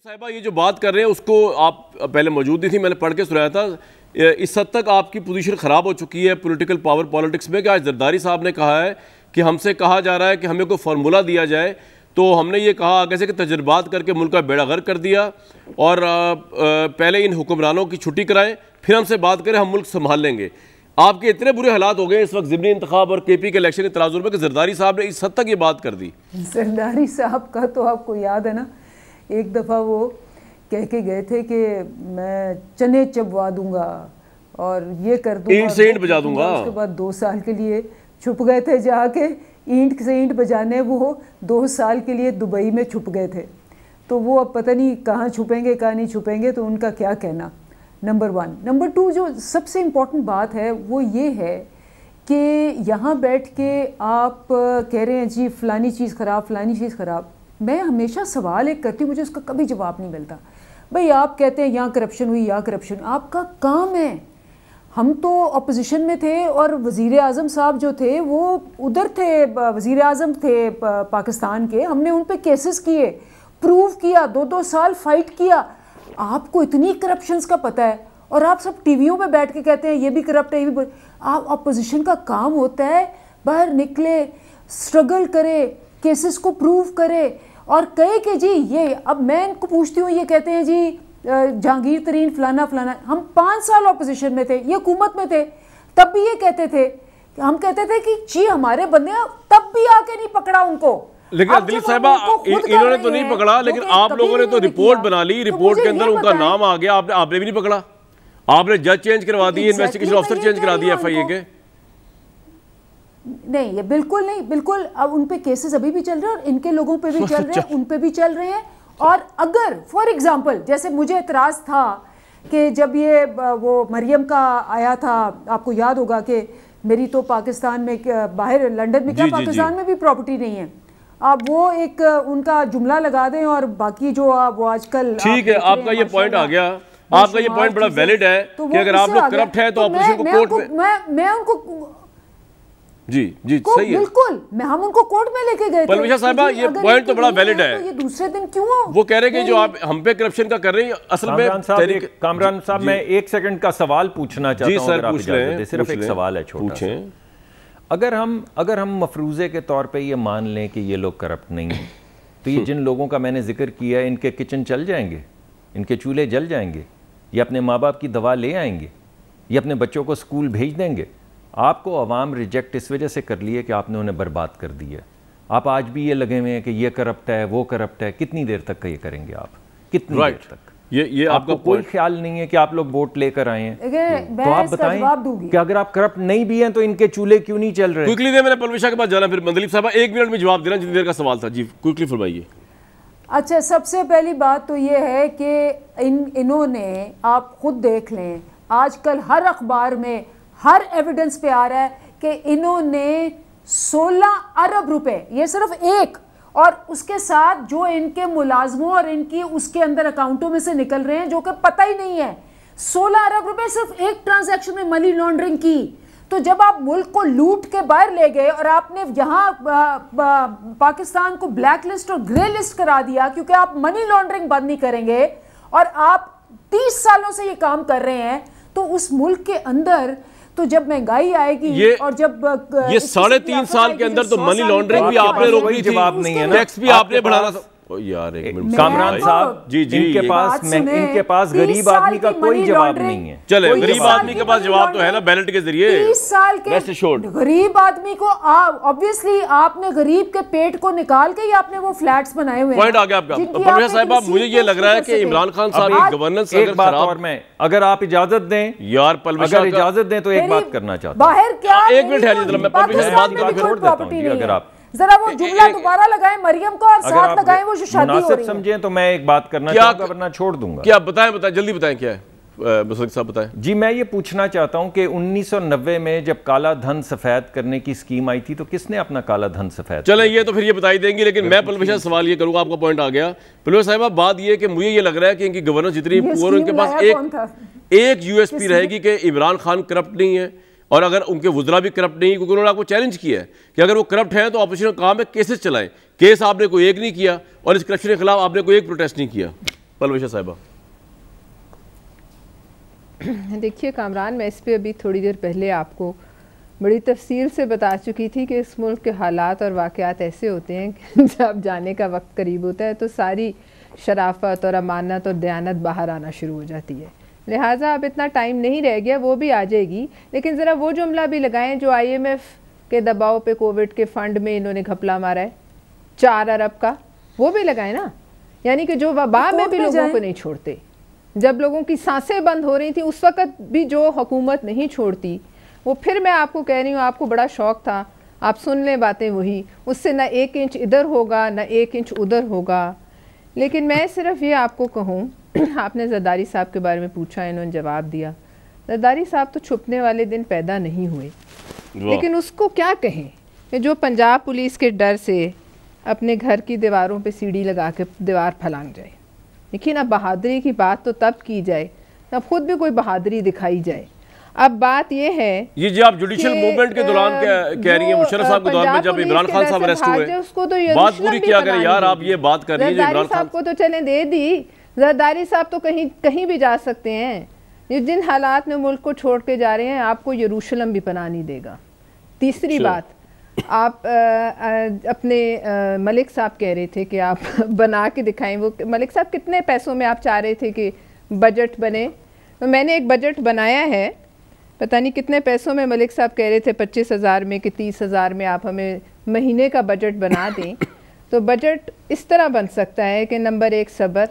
साहिबा ये जो बात कर रहे हैं उसको आप पहले मौजूद नहीं थी मैंने पढ़ के सुनाया था इस हद तक आपकी पोजीशन ख़राब हो चुकी है पॉलिटिकल पावर पॉलिटिक्स में कि आज जरदारी साहब ने कहा है कि हमसे कहा जा रहा है कि हमें कोई फार्मूला दिया जाए तो हमने ये कहा आगे से कि तजर्बात करके मुल्क का बेड़ा गर्क कर दिया और पहले इन हुक्मरानों की छुट्टी कराएं फिर हमसे बात करें हम मुल्क संभाल लेंगे आपके इतने बुरे हालात हो गए इस वक्त जिमनी इंतब और के पी के इलेक्शन के तनाजुर में कि जरदारी साहब ने इस हद तक ये बात कर दी जरदारी साहब का तो आपको याद है ना एक दफ़ा वो कह के गए थे कि मैं चने चबवा दूंगा और ये कर दूंगा बजा दूंगा उसके बाद दो साल के लिए छुप गए थे जाके ईंट से ईंट बजाने वो दो साल के लिए दुबई में छुप गए थे तो वो अब पता नहीं कहाँ छुपेंगे कहाँ नहीं छुपेंगे तो उनका क्या कहना नंबर वन नंबर टू जो सबसे इम्पॉर्टेंट बात है वो ये है कि यहाँ बैठ के आप कह रहे हैं जी फ़लानी चीज़ ख़राब फ़लानी चीज़ ख़राब मैं हमेशा सवाल एक करती हूँ मुझे उसका कभी जवाब नहीं मिलता भाई आप कहते हैं यहाँ करप्शन हुई यहाँ करप्शन आपका काम है हम तो अपोजिशन में थे और वज़ी अजम साहब जो थे वो उधर थे वज़ी अजम थे पाकिस्तान के हमने उन पर केसेस किए प्रूव किया दो दो साल फाइट किया आपको इतनी करप्शंस का पता है और आप सब टीवीयों पे बैठ के कहते हैं ये भी करप्ट है ये भी आप अपोजिशन का काम होता है बाहर निकले स्ट्रगल करें केसेस को प्रूव करें और कहे कि जी ये अब मैं इनको पूछती हूँ ये कहते हैं जी जहांगीर तरीन फलाना फलाना हम पाँच साल अपोजिशन में थे ये हुकूमत में थे तब भी ये कहते थे हम कहते थे कि जी हमारे बंदे तब भी आके नहीं पकड़ा उनको लेकिन दिलीप साहबा इन्होंने तो नहीं पकड़ा तो लेकिन आप लोगों ने तो रिपोर्ट बना ली रिपोर्ट तो के अंदर उनका नाम आ गया आपने आपने भी नहीं पकड़ा आपने जज चेंज करवा दी इन्वेस्टिगेशन ऑफिसर चेंज करा दिया एफ आई ए के नहीं ये बिल्कुल नहीं बिल्कुल अब उन पे केसेस अभी भी चल रहे हैं और इनके लोगों पे भी चल रहे हैं अच्छा। उन पे भी चल रहे हैं और अगर फॉर एग्जांपल जैसे मुझे इतराज था कि जब ये वो मरियम का आया था आपको याद होगा कि मेरी तो पाकिस्तान में बाहर लंदन में क्या पाकिस्तान में भी प्रॉपर्टी नहीं है आप वो एक उनका जुमला लगा दें और बाकी जो आप वो आजकल ठीक है आपका ये पॉइंट आ गया आपका ये पॉइंट बड़ा वैलिड है तो कि अगर आप लोग करप्ट है तो, तो कोर्ट मैं मैं उनको जी जी को, सही है बिल्कुल मैं हम उनको कोर्ट में लेके गए थे साहबा ये पॉइंट तो बड़ा वैलिड तो है तो ये दूसरे दिन क्यों वो कह रहे हैं कि जो आप हम पे करप्शन का कर रहे हैं असल में कामरान साहब मैं एक सेकंड का सवाल पूछना चाहता हूं सिर्फ एक सवाल है छोटे अगर हम अगर हम मफरूजे के तौर पर ये मान लें कि ये लोग करप्ट नहीं है तो ये हम्म। जिन लोगों का मैंने जिक्र किया है इनके किचन चल जाएंगे इनके चूल्हे जल जाएंगे ये अपने माँ बाप की दवा ले आएंगे ये अपने बच्चों को स्कूल भेज देंगे आपको अवाम रिजेक्ट इस वजह से कर लिए कि आपने उन्हें बर्बाद कर दिया आप आज भी ये लगे हुए हैं कि ये करप्ट है वो करप्ट है कितनी देर तक ये करेंगे आप कितनी right. देर तक ये ये आपको कोई ख्याल नहीं है कि आप लोग वोट लेकर आए हैं तो आप बताएं कि अगर आप करप्ट नहीं भी हैं तो इनके चूल्हे क्यों नहीं चल रहे क्विकली मैंने पलविशा के पास जाना फिर मंदलीप साहब एक मिनट में जवाब देना जितनी देर का सवाल था जी क्विकली फरमाइए अच्छा सबसे पहली बात तो ये है कि इन इन्होंने आप खुद देख लें आजकल हर अखबार में हर एविडेंस पे आ रहा है कि इन्होंने 16 अरब रुपए ये सिर्फ एक और उसके साथ जो इनके मुलाजमों और इनकी उसके अंदर अकाउंटों में से निकल रहे हैं जो कि पता ही नहीं है 16 अरब रुपए सिर्फ एक ट्रांजैक्शन में मनी लॉन्ड्रिंग की तो जब आप मुल्क को लूट के बाहर ले गए और आपने यहाँ पाकिस्तान को ब्लैक लिस्ट और ग्रे लिस्ट करा दिया क्योंकि आप मनी लॉन्ड्रिंग बंद नहीं करेंगे और आप तीस सालों से ये काम कर रहे हैं तो उस मुल्क के अंदर तो जब महंगाई आएगी और जब ये साढ़े तीन साल के अंदर तो मनी तो लॉन्ड्रिंग भी आपने रोक दी थी टैक्स भी आपने बढ़ाना यार एक मिनट कामरान तो साहब जी जी इनके पास में, इनके पास गरीब आदमी का कोई जवाब नहीं है चले गरीब आदमी के पास जवाब तो है ना बैलेट के जरिए साल के गरीब आदमी को ऑब्वियसली आपने गरीब के पेट को निकाल के ही आपने वो फ्लैट्स बनाए हुए पॉइंट आ गया आपका प्रोफेसर साहब तो आप मुझे ये लग रहा है कि इमरान खान साहब एक गवर्नेंस एक बात और मैं अगर आप इजाजत दें यार अगर इजाजत दें तो एक बात करना चाहता हूँ बाहर क्या एक मिनट है मैं प्रोफेसर बात छोड़ अगर आप जरा वो जुमला दोबारा लगाए मरियम को और साथ लगाए वो जो शादी हो रही समझे तो मैं एक बात करना क्या वरना छोड़ दूंगा क्या बताएं बताएं जल्दी बताएं क्या है साहब बताएं जी मैं ये पूछना चाहता हूं कि 1990 में जब काला धन सफेद करने की स्कीम आई थी तो किसने अपना काला धन सफेद चले ये तो फिर ये बताई देंगे लेकिन मैं पलवेश सवाल ये करूंगा आपका पॉइंट आ गया पलवे साहबा बात ये कि मुझे ये लग रहा है कि इनकी गवर्नर जितनी पुअर उनके पास एक एक यूएसपी रहेगी कि इमरान खान करप्ट नहीं है और अगर उनके वजरा भी करप्ट नहीं क्योंकि उन्होंने आपको चैलेंज किया है कि अगर वो करप्ट हैं तो ऑपोजिशन काम में केसेस चलाएं केस आपने कोई एक नहीं किया और इस करप्शन के खिलाफ आपने कोई एक प्रोटेस्ट नहीं किया पलवेश साहिबा देखिए कामरान मैं इस पर अभी थोड़ी देर पहले आपको बड़ी तफसील से बता चुकी थी कि इस मुल्क के हालात और वाक़ात ऐसे होते हैं कि जब जाने का वक्त करीब होता है तो सारी शराफत और अमानत और दयानत बाहर आना शुरू हो जाती है लिहाजा अब इतना टाइम नहीं रह गया वो भी आ जाएगी लेकिन ज़रा वो जुमला भी लगाएं जो आईएमएफ के दबाव पे कोविड के फ़ंड में इन्होंने घपला मारा है चार अरब का वो भी लगाएं ना यानी कि जो वबा में भी लोगों को नहीं छोड़ते जब लोगों की सांसें बंद हो रही थी उस वक़्त भी जो हुकूमत नहीं छोड़ती वो फिर मैं आपको कह रही हूँ आपको बड़ा शौक़ था आप सुन लें बातें वही उससे ना एक इंच इधर होगा ना एक इंच उधर होगा लेकिन मैं सिर्फ ये आपको कहूँ आपने जरदारी साहब के बारे में पूछा इन्होंने जवाब दिया जरदारी साहब तो छुपने वाले दिन पैदा नहीं हुए लेकिन उसको क्या कहें कि जो पंजाब पुलिस के डर से अपने घर की दीवारों पर सीढ़ी लगा के दीवार फैलान जाए लेकिन अब बहादुरी की बात तो तब की जाए अब खुद भी कोई बहादुरी दिखाई जाए अब बात यह है ये जी आप जुडिशियल मूवमेंट के दौरान कह रही हैं मुशरफ साहब के दौर में जब इमरान खान साहब अरेस्ट हुए उसको तो बात पूरी किया करें यार आप ये बात कर रही हैं इमरान खान को तो चले दे दी जरदारी साहब तो कहीं कहीं भी जा सकते हैं ये जिन हालात में मुल्क को छोड़ के जा रहे हैं आपको यरूशलम भी पना नहीं देगा तीसरी अच्छा। बात आप आ, आ, अपने आ, मलिक साहब कह रहे थे कि आप बना के दिखाएं वो मलिक साहब कितने पैसों में आप चाह रहे थे कि बजट बने तो मैंने एक बजट बनाया है पता नहीं कितने पैसों में मलिक साहब कह रहे थे पच्चीस हज़ार में कि तीस हज़ार में आप हमें महीने का बजट बना दें तो बजट इस तरह बन सकता है कि नंबर एक सब्र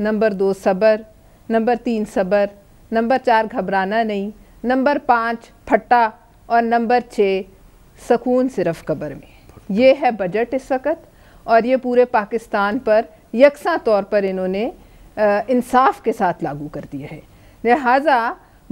नंबर दो सब्र नंबर तीन सब्र नंबर चार घबराना नहीं नंबर पाँच फट्टा और नंबर छः सकून सिर्फ कब्र में ये है बजट इस वक्त और ये पूरे पाकिस्तान पर यकसा तौर पर इन्होंने इंसाफ के साथ लागू कर दिया है लिहाजा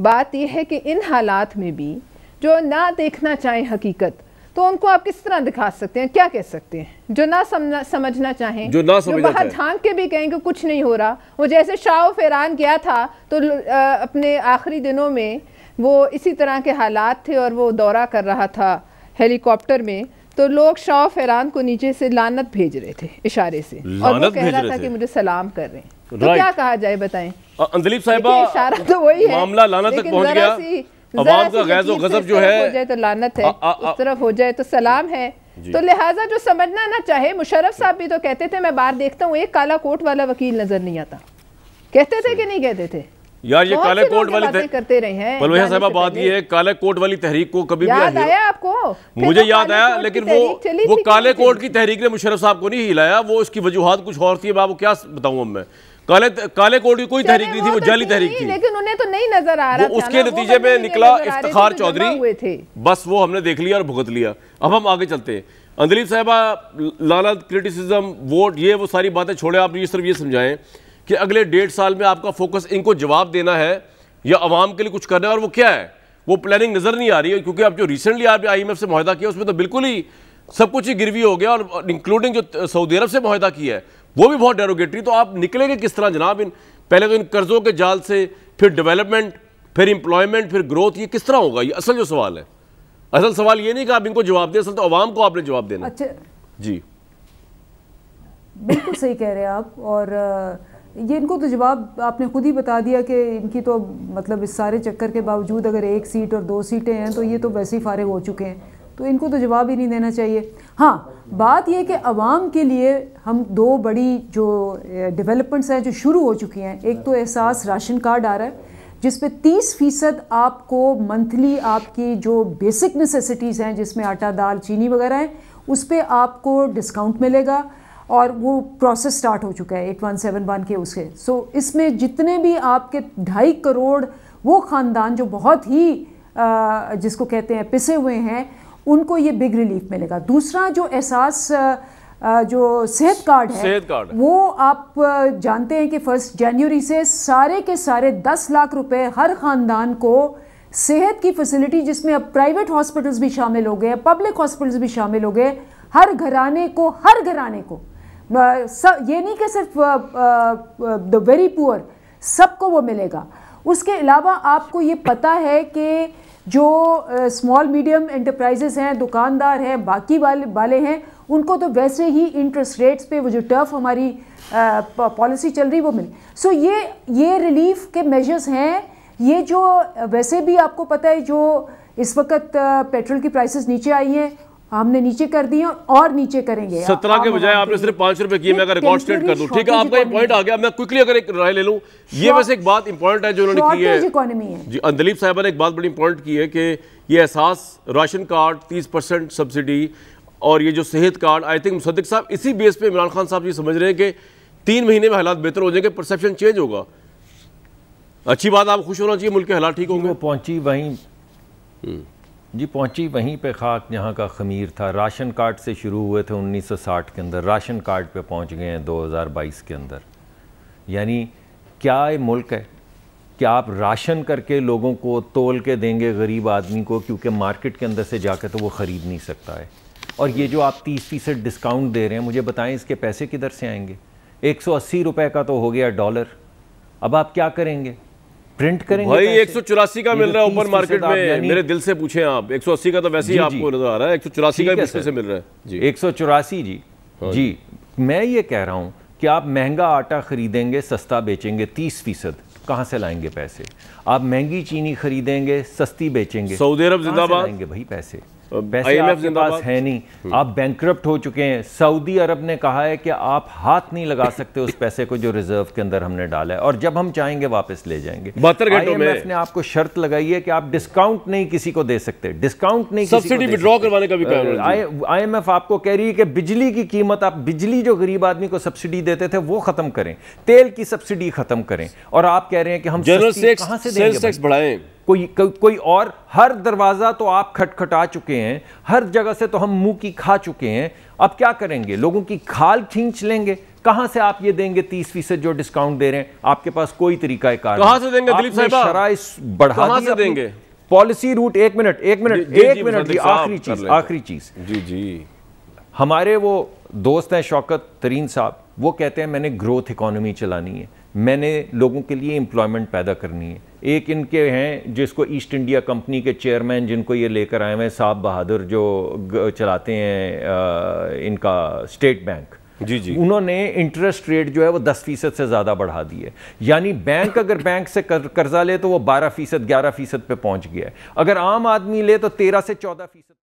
बात यह है कि इन हालात में भी जो ना देखना चाहें हकीकत तो उनको आप किस तरह दिखा सकते हैं क्या कह सकते हैं जो ना समझना समझना चाहें जो ना समझना जो बाहर झांक के भी कहें कि कुछ नहीं हो रहा वो जैसे शाह फेरान गया था तो अपने आखिरी दिनों में वो इसी तरह के हालात थे और वो दौरा कर रहा था हेलीकॉप्टर में तो लोग शाह फेरान को नीचे से लानत भेज रहे थे इशारे से और वो कह रहा था कि मुझे सलाम कर रहे हैं तो क्या कहा जाए बताएं अंदलीप साहिबा इशारा तो वही है मामला लानत तक पहुंच गया आवाम का गैज गजब जो है तो लानत है उस तरफ हो जाए तो सलाम है तो लिहाजा जो समझना ना चाहे मुशरफ साहब भी तो कहते थे मैं बाहर देखता हूँ एक काला कोट वाला वकील नजर नहीं आता कहते थे कि नहीं कहते थे यार ये काले कोट वाली करते रहे हैं बलवैया साहबा बात ये है काले कोट वाली तहरीक को कभी याद भी आया आपको मुझे तो याद आया लेकिन वो वो काले कोट की तहरीक ने मुशरफ साहब को नहीं हिलाया वो उसकी वजूहत कुछ और थी अब आपको क्या बताऊँ अब मैं काले काले कोट की कोई तहरीक नहीं थी वो तो जाली तहरीक थी लेकिन उन्हें तो नहीं नजर आ रहा उसके नतीजे में निकला इफ्तार चौधरी बस वो हमने देख लिया और भुगत लिया अब हम आगे चलते हैं अंदलीप साहबा लाला क्रिटिसिज्म वोट ये वो सारी बातें छोड़े आप ये सिर्फ ये समझाएं कि अगले डेढ़ साल में आपका फोकस इनको जवाब देना है या आवाम के लिए कुछ करना है और वो क्या है वो प्लानिंग नज़र नहीं आ रही है क्योंकि आप जो रिसेंटली आपने आई एम से माहिदा किया उसमें तो बिल्कुल ही सब कुछ ही गिरवी हो गया और इंक्लूडिंग जो सऊदी अरब से माहिदा किया है वो भी बहुत डेरोगेटरी तो आप निकलेंगे किस तरह जनाब इन पहले तो इन कर्जों के जाल से फिर डेवलपमेंट फिर इंप्लॉयमेंट फिर ग्रोथ ये किस तरह होगा ये असल जो सवाल है असल सवाल ये नहीं कि आप इनको जवाब दें असल तो आवाम को आपने जवाब देना अच्छा जी बिल्कुल सही कह रहे हैं आप और ये इनको तो जवाब आपने खुद ही बता दिया कि इनकी तो मतलब इस सारे चक्कर के बावजूद अगर एक सीट और दो सीटें हैं तो ये तो वैसे ही फारिग हो चुके हैं तो इनको तो जवाब ही नहीं देना चाहिए हाँ बात यह कि आवाम के लिए हम दो बड़ी जो डेवलपमेंट्स हैं जो शुरू हो चुकी हैं एक तो एहसास राशन कार्ड आ रहा है जिस पे तीस फ़ीसद आपको मंथली आपकी जो बेसिक नेसेसिटीज़ हैं जिसमें आटा दाल चीनी वगैरह हैं उस पर आपको डिस्काउंट मिलेगा और वो प्रोसेस स्टार्ट हो चुका है एट वन सेवन वन के उसके सो इसमें जितने भी आपके ढाई करोड़ वो ख़ानदान जो बहुत ही जिसको कहते हैं पिसे हुए हैं उनको ये बिग रिलीफ मिलेगा दूसरा जो एहसास जो सेहत कार्ड है सेहत कार्ड वो आप जानते हैं कि फर्स्ट जनवरी से सारे के सारे दस लाख रुपए हर ख़ानदान को सेहत की फैसिलिटी जिसमें अब प्राइवेट हॉस्पिटल्स भी शामिल हो गए पब्लिक हॉस्पिटल्स भी शामिल हो गए हर घराने को हर घराने को ये नहीं कि सिर्फ द वेरी पुअर सबको वो मिलेगा उसके अलावा आपको ये पता है कि जो स्मॉल मीडियम एंटरप्राइजेस हैं दुकानदार हैं बाकी वाले वाले हैं उनको तो वैसे ही इंटरेस्ट रेट्स पे वो जो टर्फ हमारी पॉलिसी चल रही वो मिले सो so ये ये रिलीफ के मेजर्स हैं ये जो वैसे भी आपको पता है जो इस वक्त पेट्रोल की प्राइसेस नीचे आई हैं हमने नीचे कर दिए और नीचे करेंगे सत्रह के बजाय आपने सिर्फ पांच रुपए किए मैं रिकॉर्ड स्टेट कर दूं ठीक है आपका ये पॉइंट आ गया मैं क्विकली अगर एक राय ले लूं ये वैसे एक बात इंपॉर्टेंट है जो उन्होंने की है इकोनॉमी है जी अंदलीप साहब ने एक बात बड़ी इंपॉर्टेंट की है कि ये एहसास राशन कार्ड तीस परसेंट सब्सिडी और ये जो सेहत कार्ड आई थिंक मुसदक साहब इसी बेस पर इमरान खान साहब ये समझ रहे हैं कि तीन महीने में हालात बेहतर हो जाएंगे परसेप्शन चेंज होगा अच्छी बात आप खुश होना चाहिए मुल्क के हालात ठीक होंगे पहुंची वहीं हम्म। जी पहुंची वहीं पे खाक यहाँ का खमीर था राशन कार्ड से शुरू हुए थे 1960 के अंदर राशन कार्ड पे पहुंच गए हैं 2022 के अंदर यानी क्या ये मुल्क है कि आप राशन करके लोगों को तोल के देंगे गरीब आदमी को क्योंकि मार्केट के अंदर से जाकर तो वो ख़रीद नहीं सकता है और ये जो आप तीस फीसद डिस्काउंट दे रहे हैं मुझे बताएं इसके पैसे किधर से आएंगे एक सौ अस्सी रुपये का तो हो गया डॉलर अब आप क्या करेंगे प्रिंट करेंगे भाई एक सौ चौरासी का मिल तो रहा है ओपन मार्केट में मेरे दिल से पूछे आप एक सौ अस्सी का तो वैसे ही आपको नजर आ रहा है एक सौ चौरासी का से मिल रहा है जी एक सौ चौरासी हाँ जी जी मैं ये कह रहा हूँ कि आप महंगा आटा खरीदेंगे सस्ता बेचेंगे तीस फीसद कहाँ से लाएंगे पैसे आप महंगी चीनी खरीदेंगे सस्ती बेचेंगे सऊदी अरब जिंदाबाद लाएंगे भाई पैसे तो आईएमएफ के पास है नहीं हम्म। आप बैंक्रप्ट हो चुके हैं सऊदी अरब ने कहा है कि आप हाथ नहीं लगा सकते उस पैसे को जो रिजर्व के अंदर हमने डाला है और जब हम चाहेंगे वापस ले जाएंगे ने आपको शर्त लगाई है कि आप डिस्काउंट नहीं किसी को दे सकते डिस्काउंट नहीं सब्सिडी विड्रॉ करवाने का भी आई एम एफ आपको कह रही है कि बिजली की कीमत आप बिजली जो गरीब आदमी को सब्सिडी देते थे वो खत्म करें तेल की सब्सिडी खत्म करें और आप कह रहे हैं कि हम जनरल टैक्स बढ़ाएं कोई को, कोई और हर दरवाज़ा तो आप खटखटा चुके हैं हर जगह से तो हम मुंह की खा चुके हैं अब क्या करेंगे लोगों की खाल खींच लेंगे कहां से आप ये देंगे तीस फीसद जो डिस्काउंट दे रहे हैं आपके पास कोई तरीका कहां से देंगे दिलीप साहब बढ़ा से देंगे पॉलिसी रूट एक मिनट एक मिनट एक मिनट आखिरी चीज आखिरी चीज जी जी हमारे वो दोस्त हैं शौकत तरीन साहब वो कहते हैं मैंने ग्रोथ इकोनॉमी चलानी है मैंने लोगों के लिए एम्प्लॉयमेंट पैदा करनी है एक इनके हैं जिसको ईस्ट इंडिया कंपनी के चेयरमैन जिनको ये लेकर आए हुए हैं साहब बहादुर जो चलाते हैं इनका स्टेट बैंक जी जी उन्होंने इंटरेस्ट रेट जो है वो दस फीसद से ज़्यादा बढ़ा दी है यानी बैंक अगर बैंक से कर, कर्जा ले तो वो बारह फीसद ग्यारह फीसद पर पहुँच गया है अगर आम आदमी ले तो तेरह से चौदह फीसद